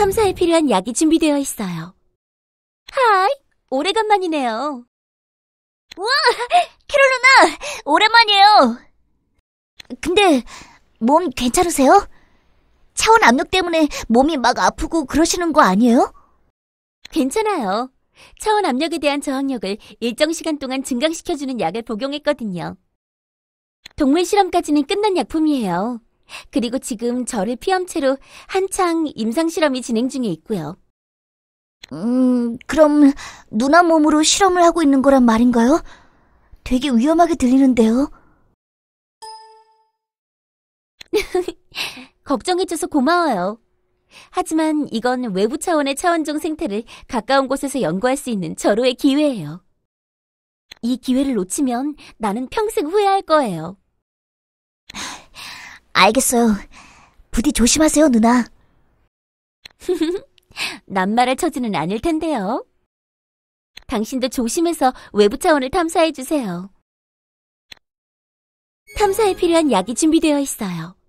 탐사에 필요한 약이 준비되어 있어요. 하이, 오래간만이네요. 우 와, 캐롤루나, 오랜만이에요. 근데 몸 괜찮으세요? 차원 압력 때문에 몸이 막 아프고 그러시는 거 아니에요? 괜찮아요. 차원 압력에 대한 저항력을 일정 시간 동안 증강시켜주는 약을 복용했거든요. 동물 실험까지는 끝난 약품이에요. 그리고 지금 저를 피험체로 한창 임상실험이 진행 중에 있고요. 음, 그럼 누나 몸으로 실험을 하고 있는 거란 말인가요? 되게 위험하게 들리는데요. 걱정해줘서 고마워요. 하지만 이건 외부 차원의 차원종 생태를 가까운 곳에서 연구할 수 있는 절호의 기회예요. 이 기회를 놓치면 나는 평생 후회할 거예요. 알겠어요. 부디 조심하세요, 누나. 낱말의 처지는 아닐 텐데요. 당신도 조심해서 외부 차원을 탐사해주세요. 탐사에 필요한 약이 준비되어 있어요.